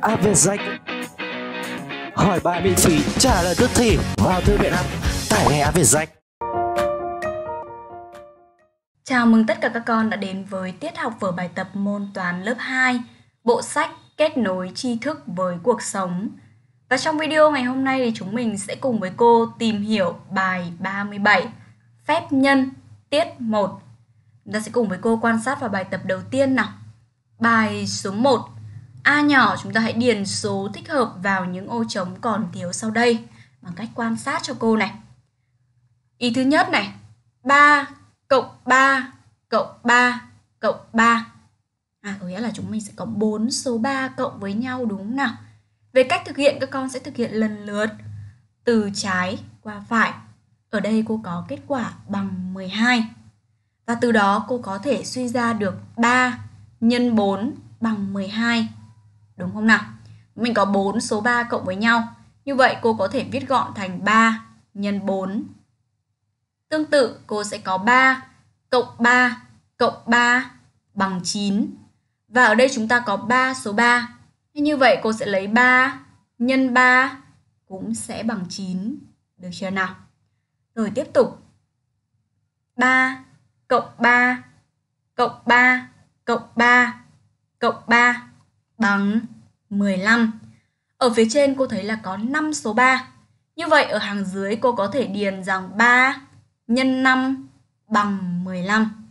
app Việt Danh Hỏi bài miễn phí, trả lời tức thì vào thư viện app, tải ngay app Việt Danh Chào mừng tất cả các con đã đến với tiết học vở bài tập môn toán lớp 2 Bộ sách kết nối tri thức với cuộc sống Và trong video ngày hôm nay thì chúng mình sẽ cùng với cô tìm hiểu bài 37 Phép nhân tiết 1 Chúng ta sẽ cùng với cô quan sát vào bài tập đầu tiên nào Bài số 1 A nhỏ chúng ta hãy điền số thích hợp vào những ô trống còn thiếu sau đây bằng cách quan sát cho cô này. Ý thứ nhất này, 3 cộng 3 cộng 3 cộng 3. À, có nghĩa là chúng mình sẽ có 4 số 3 cộng với nhau đúng không nào? Về cách thực hiện các con sẽ thực hiện lần lượt từ trái qua phải. Ở đây cô có kết quả bằng 12. Và từ đó cô có thể suy ra được 3 nhân 4 bằng 12 đúng không nào? Mình có 4 số 3 cộng với nhau. Như vậy cô có thể viết gọn thành 3 nhân 4. Tương tự cô sẽ có 3 cộng 3 cộng 3 bằng 9. Và ở đây chúng ta có 3 số 3. Như vậy cô sẽ lấy 3 nhân 3 cũng sẽ bằng 9. Được chưa nào? Rồi tiếp tục. 3 cộng 3 cộng 3 cộng 3 cộng 3 bằng 15. Ở phía trên cô thấy là có 5 số 3. Như vậy ở hàng dưới cô có thể điền rằng 3 nhân 5 bằng 15.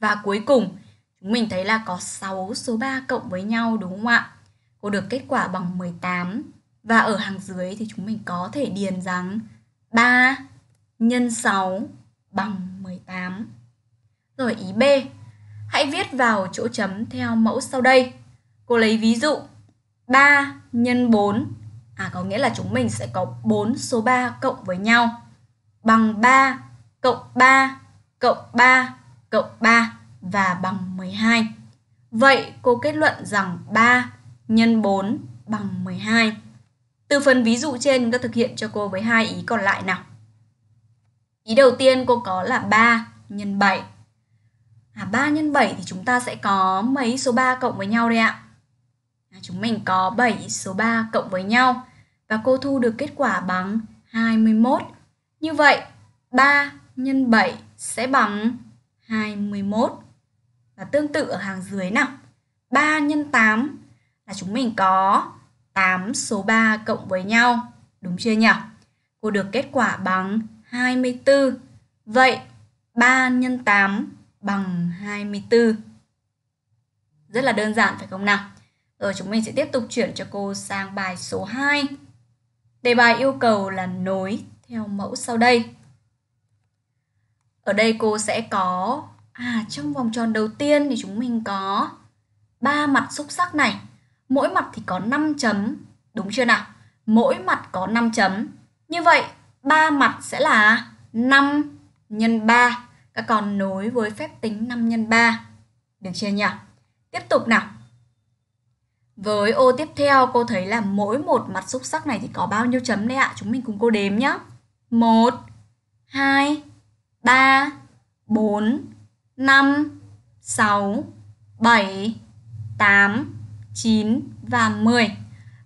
Và cuối cùng, chúng mình thấy là có 6 số 3 cộng với nhau đúng không ạ? Cô được kết quả bằng 18. Và ở hàng dưới thì chúng mình có thể điền rằng 3 nhân 6 bằng 18. Rồi ý B, hãy viết vào chỗ chấm theo mẫu sau đây. Cô lấy ví dụ 3 nhân 4 à có nghĩa là chúng mình sẽ có 4 số 3 cộng với nhau bằng 3 cộng 3 cộng 3 cộng 3 và bằng 12. Vậy cô kết luận rằng 3 nhân 4 bằng 12. Từ phần ví dụ trên ta thực hiện cho cô với hai ý còn lại nào. Ý đầu tiên cô có là 3 nhân 7. À 3 nhân 7 thì chúng ta sẽ có mấy số 3 cộng với nhau đây ạ? chúng mình có 7 số 3 cộng với nhau và cô thu được kết quả bằng 21. Như vậy, 3 x 7 sẽ bằng 21. Và tương tự ở hàng dưới nào. 3 x 8 là chúng mình có 8 số 3 cộng với nhau. Đúng chưa nhỉ? Cô được kết quả bằng 24. Vậy 3 x 8 bằng 24. Rất là đơn giản phải không nào? Rồi chúng mình sẽ tiếp tục chuyển cho cô sang bài số 2. Đề bài yêu cầu là nối theo mẫu sau đây. Ở đây cô sẽ có à trong vòng tròn đầu tiên thì chúng mình có ba mặt xúc sắc này. Mỗi mặt thì có 5 chấm, đúng chưa nào? Mỗi mặt có 5 chấm. Như vậy ba mặt sẽ là 5 nhân 3. Các con nối với phép tính 5 nhân 3. Được chưa nhỉ? Tiếp tục nào. Với ô tiếp theo cô thấy là mỗi một mặt xúc sắc này thì có bao nhiêu chấm đây ạ? Chúng mình cùng cô đếm nhé. 1, 2, 3, 4, 5, 6, 7, 8, 9 và 10.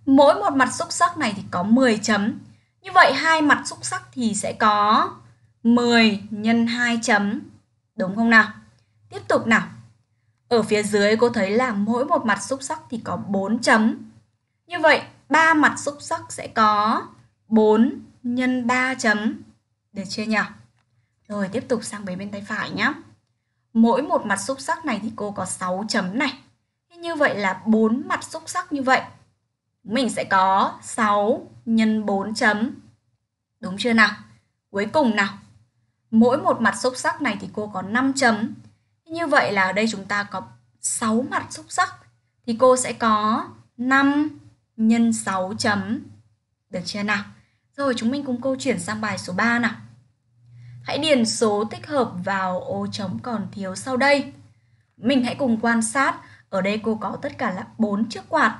Mỗi một mặt xúc sắc này thì có 10 chấm. Như vậy hai mặt xúc sắc thì sẽ có 10 nhân 2 chấm. Đúng không nào? Tiếp tục nào. Ở phía dưới cô thấy là mỗi một mặt xúc sắc thì có 4 chấm. Như vậy, ba mặt xúc sắc sẽ có 4 nhân 3 chấm. Được chưa nhỉ? Rồi tiếp tục sang bên bên tay phải nhé. Mỗi một mặt xúc sắc này thì cô có 6 chấm này. Như vậy là 4 mặt xúc sắc như vậy. Mình sẽ có 6 nhân 4 chấm. Đúng chưa nào? Cuối cùng nào. Mỗi một mặt xúc sắc này thì cô có 5 chấm như vậy là ở đây chúng ta có 6 mặt xúc sắc thì cô sẽ có 5 nhân 6 chấm. Được chưa nào? Rồi chúng mình cùng cô chuyển sang bài số 3 nào. Hãy điền số tích hợp vào ô trống còn thiếu sau đây. Mình hãy cùng quan sát, ở đây cô có tất cả là 4 chiếc quạt.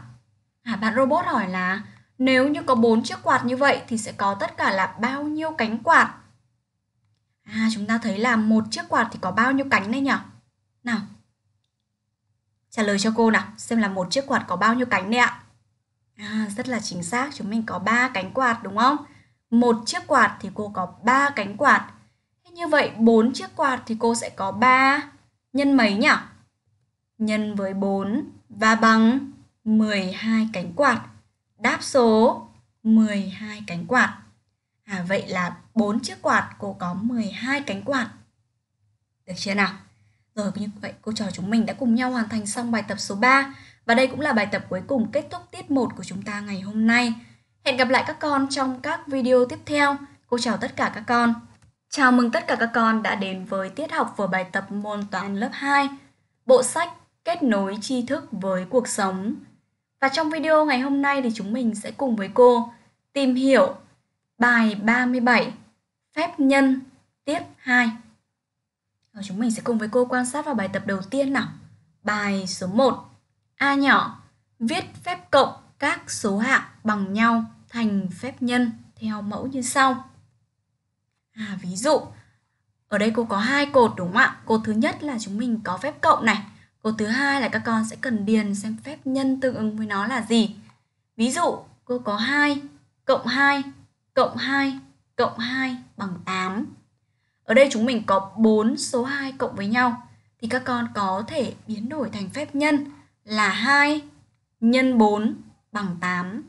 À, bạn robot hỏi là nếu như có 4 chiếc quạt như vậy thì sẽ có tất cả là bao nhiêu cánh quạt? À, chúng ta thấy là một chiếc quạt thì có bao nhiêu cánh đây nhỉ? Nào, trả lời cho cô nào, xem là một chiếc quạt có bao nhiêu cánh đây ạ. À, rất là chính xác, chúng mình có 3 cánh quạt đúng không? Một chiếc quạt thì cô có 3 cánh quạt. Thế như vậy 4 chiếc quạt thì cô sẽ có 3 nhân mấy nhỉ? Nhân với 4 và bằng 12 cánh quạt. Đáp số 12 cánh quạt. À vậy là 4 chiếc quạt cô có 12 cánh quạt. Được chưa nào? Rồi như vậy cô trò chúng mình đã cùng nhau hoàn thành xong bài tập số 3 và đây cũng là bài tập cuối cùng kết thúc tiết 1 của chúng ta ngày hôm nay. Hẹn gặp lại các con trong các video tiếp theo. Cô chào tất cả các con. Chào mừng tất cả các con đã đến với tiết học vừa bài tập môn toán lớp 2, bộ sách Kết nối tri thức với cuộc sống. Và trong video ngày hôm nay thì chúng mình sẽ cùng với cô tìm hiểu bài 37 phép nhân tiết 2. Và chúng mình sẽ cùng với cô quan sát vào bài tập đầu tiên nào. Bài số 1. A nhỏ, viết phép cộng các số hạng bằng nhau thành phép nhân theo mẫu như sau. À, ví dụ, ở đây cô có hai cột đúng không ạ? Cột thứ nhất là chúng mình có phép cộng này. Cột thứ hai là các con sẽ cần điền xem phép nhân tương ứng với nó là gì. Ví dụ, cô có 2 cộng 2 cộng 2 cộng 2 bằng 8. Ở đây chúng mình có 4 số 2 cộng với nhau thì các con có thể biến đổi thành phép nhân là 2 nhân 4 bằng 8.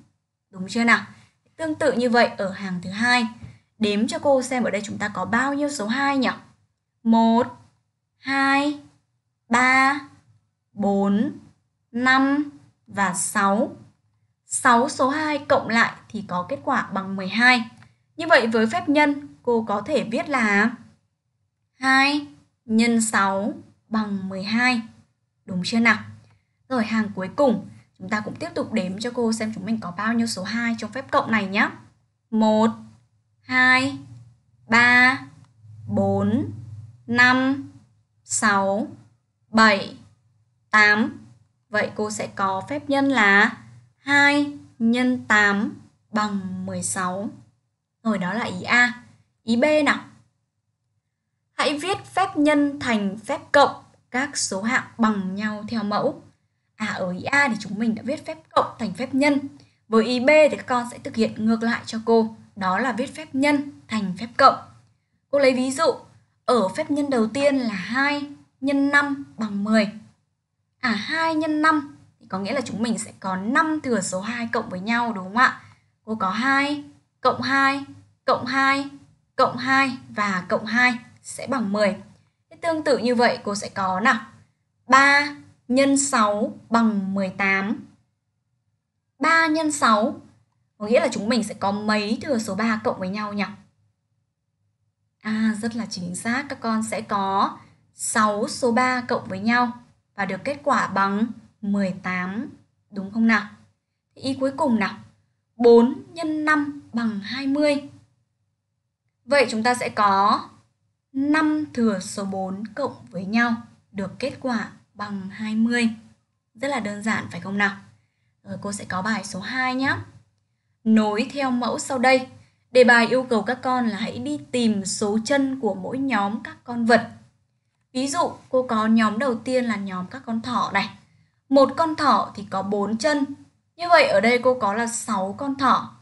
Đúng chưa nào? Tương tự như vậy ở hàng thứ hai Đếm cho cô xem ở đây chúng ta có bao nhiêu số 2 nhỉ? 1, 2, 3, 4, 5 và 6. 6 số 2 cộng lại thì có kết quả bằng 12. Như vậy với phép nhân, cô có thể viết là 2 nhân 6 bằng 12. Đúng chưa nào? Rồi hàng cuối cùng, chúng ta cũng tiếp tục đếm cho cô xem chúng mình có bao nhiêu số 2 trong phép cộng này nhé. 1, 2, 3, 4, 5, 6, 7, 8. Vậy cô sẽ có phép nhân là 2 nhân 8 bằng 16. Rồi đó là ý A. Ý B nào? Hãy viết phép nhân thành phép cộng các số hạng bằng nhau theo mẫu. À ở ý A thì chúng mình đã viết phép cộng thành phép nhân. Với ý B thì các con sẽ thực hiện ngược lại cho cô, đó là viết phép nhân thành phép cộng. Cô lấy ví dụ, ở phép nhân đầu tiên là 2 nhân 5 bằng 10. À 2 nhân 5 thì có nghĩa là chúng mình sẽ có 5 thừa số 2 cộng với nhau đúng không ạ? Cô có 2, cộng 2, cộng 2, cộng 2 và cộng 2 sẽ bằng 10. Thế tương tự như vậy cô sẽ có nào 3 nhân 6 bằng 18. 3 nhân 6 có nghĩa là chúng mình sẽ có mấy thừa số 3 cộng với nhau nhỉ? À rất là chính xác, các con sẽ có 6 số 3 cộng với nhau và được kết quả bằng 18, đúng không nào? Thì ý cuối cùng nào? 4 x 5 bằng 20. Vậy chúng ta sẽ có 5 thừa số 4 cộng với nhau được kết quả bằng 20. Rất là đơn giản phải không nào? Rồi cô sẽ có bài số 2 nhé. Nối theo mẫu sau đây. Đề bài yêu cầu các con là hãy đi tìm số chân của mỗi nhóm các con vật. Ví dụ cô có nhóm đầu tiên là nhóm các con thỏ này. Một con thỏ thì có 4 chân. Như vậy ở đây cô có là 6 con thỏ.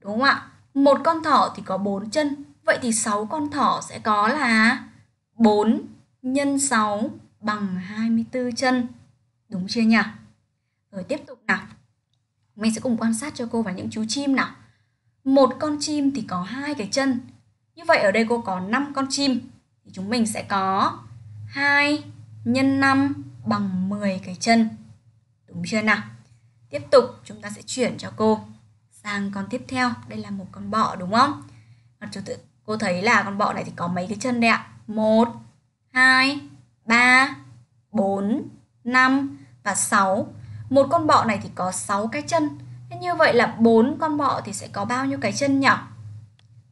Đúng không ạ? Một con thỏ thì có 4 chân Vậy thì 6 con thỏ sẽ có là 4 nhân 6 bằng 24 chân. Đúng chưa nhỉ? Rồi tiếp tục nào. Mình sẽ cùng quan sát cho cô và những chú chim nào. Một con chim thì có hai cái chân. Như vậy ở đây cô có 5 con chim thì chúng mình sẽ có 2 nhân 5 bằng 10 cái chân. Đúng chưa nào? Tiếp tục chúng ta sẽ chuyển cho cô sang con tiếp theo. Đây là một con bọ đúng không? Mặt chú tự Cô thấy là con bọ này thì có mấy cái chân đây ạ? 1, 2, 3, 4, 5 và 6. Một con bọ này thì có 6 cái chân. Thế như vậy là 4 con bọ thì sẽ có bao nhiêu cái chân nhỉ?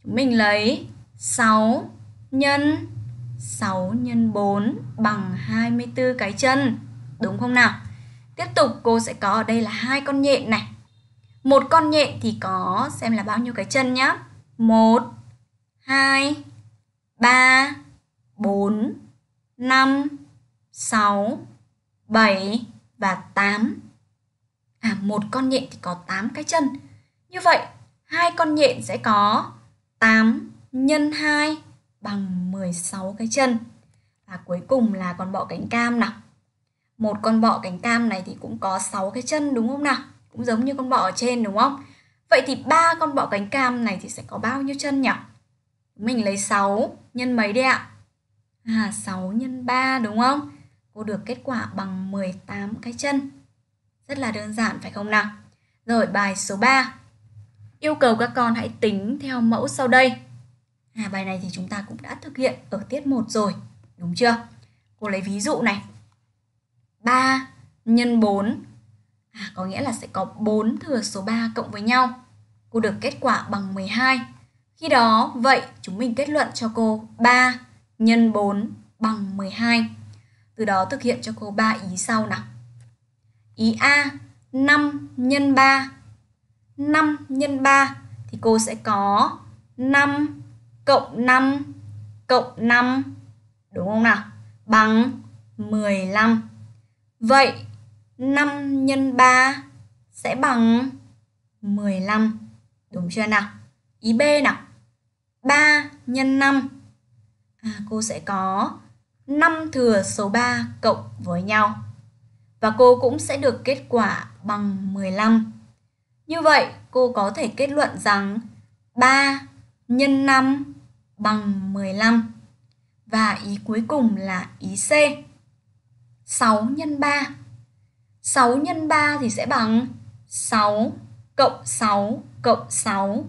Chúng mình lấy 6 nhân 6 nhân 4 bằng 24 cái chân. Đúng không nào? Tiếp tục cô sẽ có ở đây là hai con nhện này. Một con nhện thì có xem là bao nhiêu cái chân nhá. 1 2, 3, 4, 5, 6, 7 và 8. À, một con nhện thì có 8 cái chân. Như vậy, hai con nhện sẽ có 8 nhân 2 bằng 16 cái chân. Và cuối cùng là con bọ cánh cam nào. Một con bọ cánh cam này thì cũng có 6 cái chân đúng không nào? Cũng giống như con bọ ở trên đúng không? Vậy thì ba con bọ cánh cam này thì sẽ có bao nhiêu chân nhỉ? Mình lấy 6 nhân mấy đi ạ? À, 6 nhân 3 đúng không? Cô được kết quả bằng 18 cái chân. Rất là đơn giản phải không nào? Rồi bài số 3. Yêu cầu các con hãy tính theo mẫu sau đây. À, bài này thì chúng ta cũng đã thực hiện ở tiết 1 rồi, đúng chưa? Cô lấy ví dụ này. 3 nhân 4 à, có nghĩa là sẽ có 4 thừa số 3 cộng với nhau. Cô được kết quả bằng 12. Khi đó, vậy chúng mình kết luận cho cô 3 nhân 4 bằng 12. Từ đó thực hiện cho cô 3 ý sau nào. Ý A 5 nhân 3 5 nhân 3 thì cô sẽ có 5 cộng 5 cộng 5 đúng không nào? Bằng 15. Vậy 5 nhân 3 sẽ bằng 15. Đúng chưa nào? Ý B nào? 3 nhân 5. À, cô sẽ có 5 thừa số 3 cộng với nhau. Và cô cũng sẽ được kết quả bằng 15. Như vậy, cô có thể kết luận rằng 3 nhân 5 bằng 15. Và ý cuối cùng là ý C. 6 nhân 3. 6 nhân 3 thì sẽ bằng 6 cộng 6 cộng 6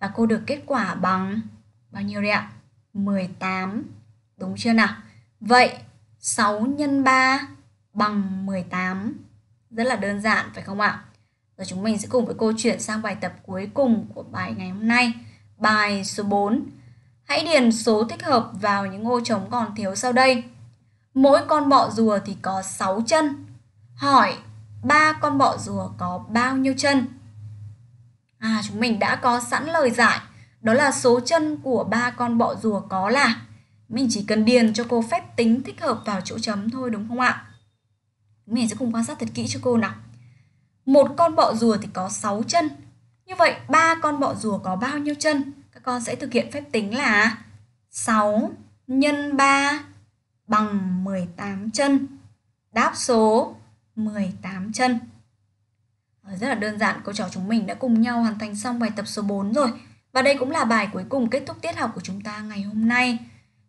và cô được kết quả bằng bao nhiêu đấy ạ? 18. Đúng chưa nào? Vậy 6 nhân 3 bằng 18. Rất là đơn giản phải không ạ? Rồi chúng mình sẽ cùng với cô chuyển sang bài tập cuối cùng của bài ngày hôm nay. Bài số 4. Hãy điền số thích hợp vào những ô trống còn thiếu sau đây. Mỗi con bọ rùa thì có 6 chân. Hỏi ba con bọ rùa có bao nhiêu chân? À, chúng mình đã có sẵn lời giải, đó là số chân của ba con bọ rùa có là. Mình chỉ cần điền cho cô phép tính thích hợp vào chỗ chấm thôi đúng không ạ? Mình sẽ cùng quan sát thật kỹ cho cô nào. Một con bọ rùa thì có 6 chân. Như vậy ba con bọ rùa có bao nhiêu chân? Các con sẽ thực hiện phép tính là 6 nhân 3 bằng 18 chân. Đáp số 18 chân. Rất là đơn giản, cô trò chúng mình đã cùng nhau hoàn thành xong bài tập số 4 rồi. Và đây cũng là bài cuối cùng kết thúc tiết học của chúng ta ngày hôm nay.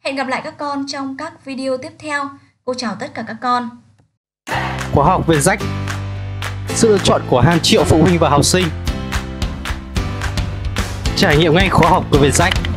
Hẹn gặp lại các con trong các video tiếp theo. Cô chào tất cả các con. Khóa học về rách Sự lựa chọn của hàng triệu phụ huynh và học sinh Trải nghiệm ngay khóa học của Vietjet